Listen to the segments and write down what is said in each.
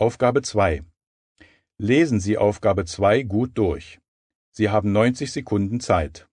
Aufgabe 2. Lesen Sie Aufgabe 2 gut durch. Sie haben 90 Sekunden Zeit.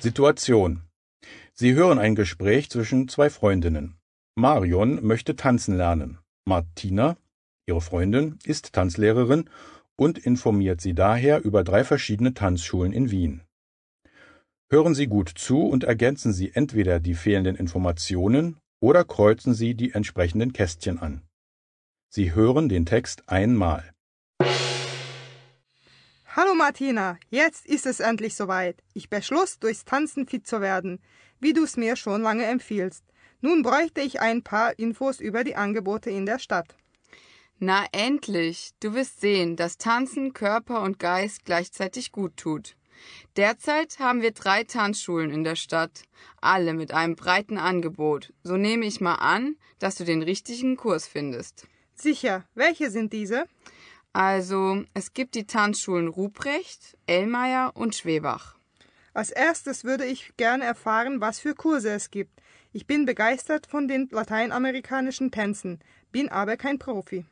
Situation. Sie hören ein Gespräch zwischen zwei Freundinnen. Marion möchte tanzen lernen. Martina, ihre Freundin, ist Tanzlehrerin und informiert sie daher über drei verschiedene Tanzschulen in Wien. Hören Sie gut zu und ergänzen Sie entweder die fehlenden Informationen oder kreuzen Sie die entsprechenden Kästchen an. Sie hören den Text einmal. Hallo Martina, jetzt ist es endlich soweit. Ich beschloss, durchs Tanzen fit zu werden, wie du es mir schon lange empfiehlst. Nun bräuchte ich ein paar Infos über die Angebote in der Stadt. Na endlich, du wirst sehen, dass Tanzen Körper und Geist gleichzeitig gut tut. Derzeit haben wir drei Tanzschulen in der Stadt, alle mit einem breiten Angebot. So nehme ich mal an, dass du den richtigen Kurs findest. Sicher, welche sind diese? Also, es gibt die Tanzschulen Ruprecht, Ellmeier und Schwebach. Als erstes würde ich gerne erfahren, was für Kurse es gibt. Ich bin begeistert von den lateinamerikanischen Tänzen, bin aber kein Profi.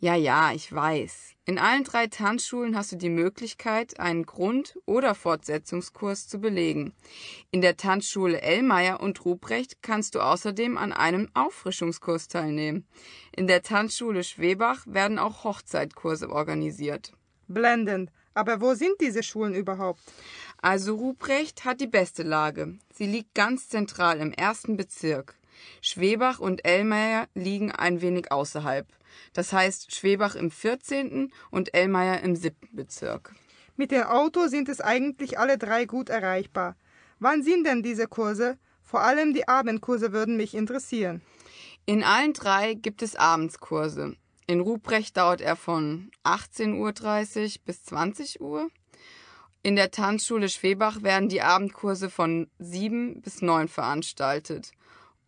Ja, ja, ich weiß. In allen drei Tanzschulen hast du die Möglichkeit, einen Grund- oder Fortsetzungskurs zu belegen. In der Tanzschule Ellmeier und Ruprecht kannst du außerdem an einem Auffrischungskurs teilnehmen. In der Tanzschule Schwebach werden auch Hochzeitkurse organisiert. Blendend. Aber wo sind diese Schulen überhaupt? Also Ruprecht hat die beste Lage. Sie liegt ganz zentral im ersten Bezirk. Schwebach und Ellmeier liegen ein wenig außerhalb. Das heißt Schwebach im 14. und Ellmeier im 7. Bezirk. Mit dem Auto sind es eigentlich alle drei gut erreichbar. Wann sind denn diese Kurse? Vor allem die Abendkurse würden mich interessieren. In allen drei gibt es Abendskurse. In Ruprecht dauert er von 18.30 Uhr bis 20 Uhr. In der Tanzschule Schwebach werden die Abendkurse von 7 bis 9 veranstaltet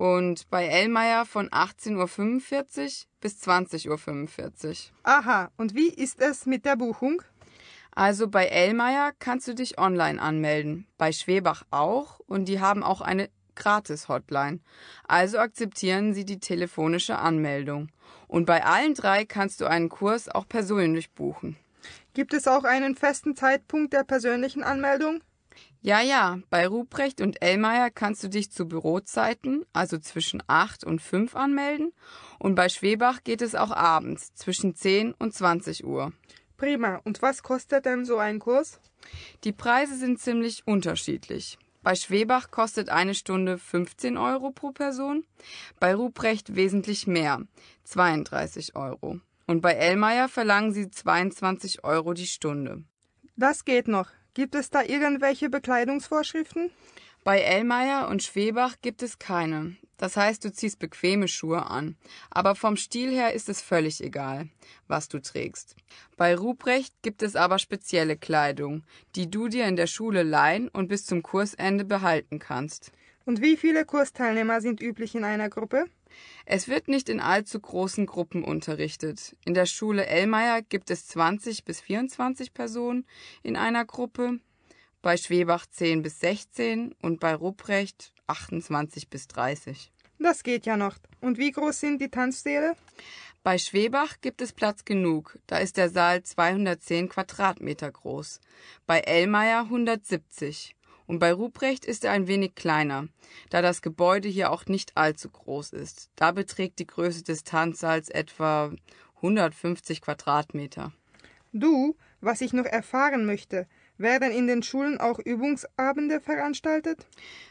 und bei Ellmeier von 18.45 Uhr bis 20.45 Uhr. Aha, und wie ist es mit der Buchung? Also bei Ellmeier kannst du dich online anmelden, bei Schwebach auch und die haben auch eine Gratis-Hotline. Also akzeptieren sie die telefonische Anmeldung. Und bei allen drei kannst du einen Kurs auch persönlich buchen. Gibt es auch einen festen Zeitpunkt der persönlichen Anmeldung? Ja, ja, bei Ruprecht und Ellmeier kannst du dich zu Bürozeiten, also zwischen 8 und 5 anmelden und bei Schwebach geht es auch abends zwischen 10 und 20 Uhr. Prima. Und was kostet denn so ein Kurs? Die Preise sind ziemlich unterschiedlich. Bei Schwebach kostet eine Stunde 15 Euro pro Person, bei Ruprecht wesentlich mehr, 32 Euro. Und bei Ellmeier verlangen sie 22 Euro die Stunde. Das geht noch. Gibt es da irgendwelche Bekleidungsvorschriften? Bei Ellmeier und Schwebach gibt es keine. Das heißt, du ziehst bequeme Schuhe an. Aber vom Stil her ist es völlig egal, was du trägst. Bei Ruprecht gibt es aber spezielle Kleidung, die du dir in der Schule leihen und bis zum Kursende behalten kannst. Und wie viele Kursteilnehmer sind üblich in einer Gruppe? Es wird nicht in allzu großen Gruppen unterrichtet. In der Schule Ellmeier gibt es 20 bis 24 Personen in einer Gruppe, bei Schwebach 10 bis 16 und bei Ruprecht 28 bis 30. Das geht ja noch. Und wie groß sind die Tanzsäle? Bei Schwebach gibt es Platz genug, da ist der Saal 210 Quadratmeter groß, bei Ellmeier 170 und bei Ruprecht ist er ein wenig kleiner, da das Gebäude hier auch nicht allzu groß ist. Da beträgt die Größe des Tanzsaals etwa 150 Quadratmeter. Du, was ich noch erfahren möchte, werden in den Schulen auch Übungsabende veranstaltet?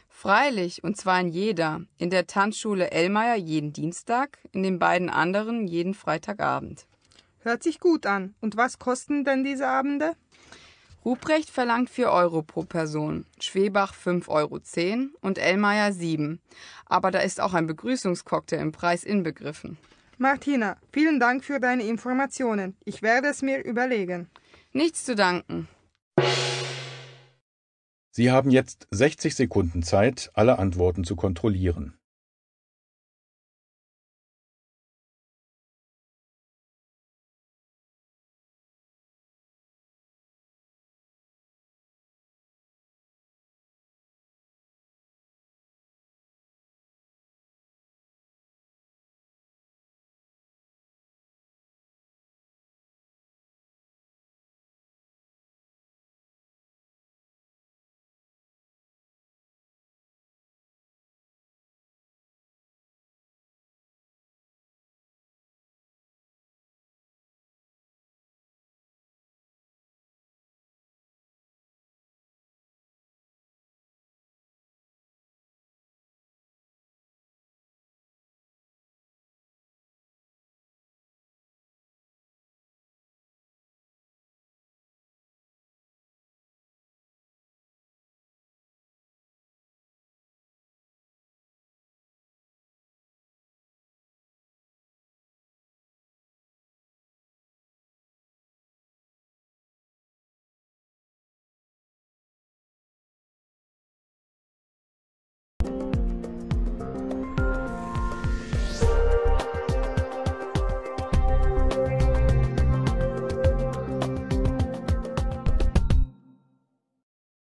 Freilich, und zwar in jeder. In der Tanzschule Ellmeier jeden Dienstag, in den beiden anderen jeden Freitagabend. Hört sich gut an. Und was kosten denn diese Abende? Ruprecht verlangt 4 Euro pro Person, Schwebach 5,10 Euro und Ellmeier 7. Aber da ist auch ein Begrüßungscocktail im Preis inbegriffen. Martina, vielen Dank für deine Informationen. Ich werde es mir überlegen. Nichts zu danken. Sie haben jetzt 60 Sekunden Zeit, alle Antworten zu kontrollieren.